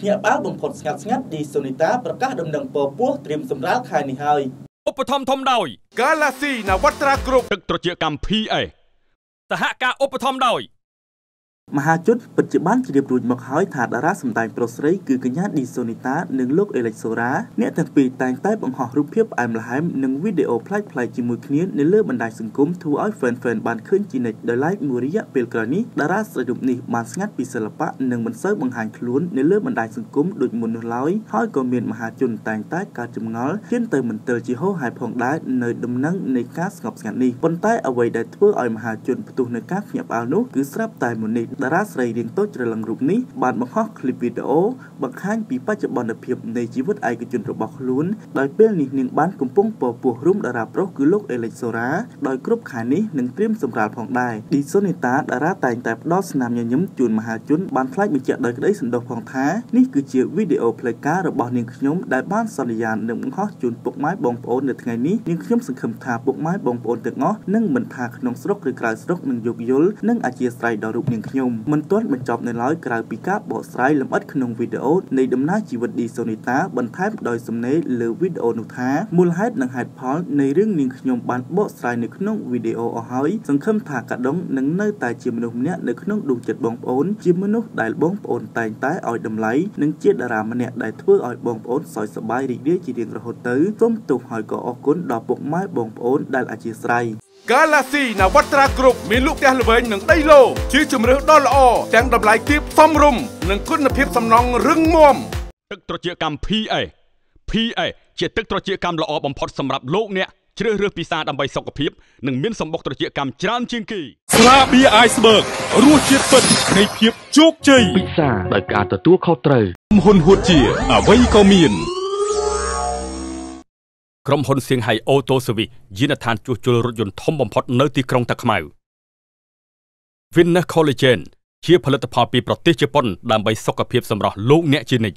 ភ្ញាក់បាល់បំផុតស្ងាត់ស្ងាត់ឌីសូនីតាប្រកាសដំណឹងពពោះត្រៀមសម្រាលខែនេះហើយឧបត្ថម្ភធំដោយ Galaxy នវត្រាគ្រប់ទឹកត្រជាកម្ម PA សហការឧបត្ថម្ភដោយមហាជនពិតជាបានជ្រាបរួចមកហើយថាតារាសម្ដែងប្រុសស្រីគឺកញ្ញាឌីសូនីតានិងលោកអេលិចសូរ៉ាអ្នកទាំងពីរតែងតែបង្ហោះរូបភាពផ្អែមល្ហែមនិងវីដេអូប្លែកៗជាមួយគ្នានៅលើបណ្ដាញសង្គមធ្វើឲ្យ fan fan បានឃើញជានិច្ចដោយឡែកមួយរយៈពេលក្រោយនេះតារាស្រីរូបនេះបានស្ងាត់ពីសិល្បៈនិងមិនសូវបង្ហាញខ្លួននៅលើបណ្ដាញសង្គមដូចមុននោះឡើយហើយក៏មានមហាជនតែងតែកើតចម្ងល់ហ៊ានទៅមន្ទិលជាហោហាយផងដែរនៅដំណឹងនៃការស្ងប់ស្ងាត់នេះប៉ុន្តែអ្វីដែលធ្វើឲ្យមហាជនផ្ទុះនឹងការភ្ញាក់ផ្អើលនោះគឺស្រាប់តែមុននេះតារាស្រីរាងតូចច្រឡឹងរូបនេះបានបង្ហោះឃ្លីបវីដេអូបង្ហាញពីបច្ចុប្បន្នភាពនៃជីវិតឯកជនរបស់ខ្លួនដោយពេលនេះនាងបានកំពុងពពោះរូមតារាប្រុសគឺលោកអេលិចសូរ៉ាដោយគ្រប់ខែនេះនឹងត្រៀមសម្រាលផងដែរឌីសុនីតាតារាតែងតែផ្ដល់ស្នាមញញឹមជូនមហាជនបានថ្លែងបញ្ជាក់ដោយក្តីសន្តោសផងថានេះគឺជាវីដេអូផ្លូវការរបស់នាងខ្ញុំដែលបានសន្យានឹងបង្ហោះជូនពុកម៉ែបងប្អូននៅថ្ងៃនេះនាងខ្ញុំសង្ឃឹមថាពុកម៉ែបងប្អូនទាំងអស់នឹងមិនថាក្នុងស្រុកឬក្រៅស្រុកនឹងយោគយល់និងអធិស្ឋានដល់រូបនាងខ្ញុំខ្ញុំមិនទាន់បញ្ចប់នៅឡើយក្រៅពីការបកស្រាយលម្អិតក្នុងវីដេអូនៃដំណើរជីវិតឌីសូនីតាបន្ថែមដោយសំណេរលើវីដេអូនោះថាមូលហេតុនិងហេតុផលនៃរឿងនាងខ្ញុំបានបកស្រាយនៅក្នុងវីដេអូអស់ហើយសង្ឃឹមថាកាដុងនឹងនៅតែជាមនុស្សម្នាក់នៅក្នុងដួងចិត្តបងប្អូន ជាមនុស្សដែលបងប្អូនតែងតែឲ្យតម្លៃនិងជាតារាម្នាក់ដែលធ្វើឲ្យបងប្អូនសោយសប្បាយរីករាយជារៀងរហូតទៅសូមទោសហើយក៏អរគុណដល់ពុកម៉ែបងប្អូនដែលអធិស្ឋាន Galaxy នវត្ត្រាក្រុបមានលក់ផ្ទះល្វែងនិងដីឡូជាជម្រើសដ៏ល្អទាំងតម្លៃទាបសមរម្យនិងគុណភាពសំណង់រឹងមាំទឹកត្រចៀកកម្ម PA PA ជាទឹកត្រចៀកកម្មល្អបំផុតសម្រាប់លោកអ្នកជ្រើសរើសពិសាដើម្បីសុខភាពនិងមានសម្បុកត្រចៀកកម្មច្រើនជាងគេស្រាបៀរ Iceberg រសជាតិពិតនៃភាពជោគជ័យពិសាដោយការទទួលខុសត្រូវហ៊ុនហួតជាអ្វីក៏មានក្រុមហ៊ុនសៀងហៃអូតូស៊ូវីយានដ្ឋានជួសជុលរថយន្តធំបំផុតនៅទីក្រុងតាខ្មៅ Venus Collagen ជាផលិតផលពីប្រទេសជប៉ុនដើម្បីសុខភាពសម្រាប់លោកអ្នកជានិច្ច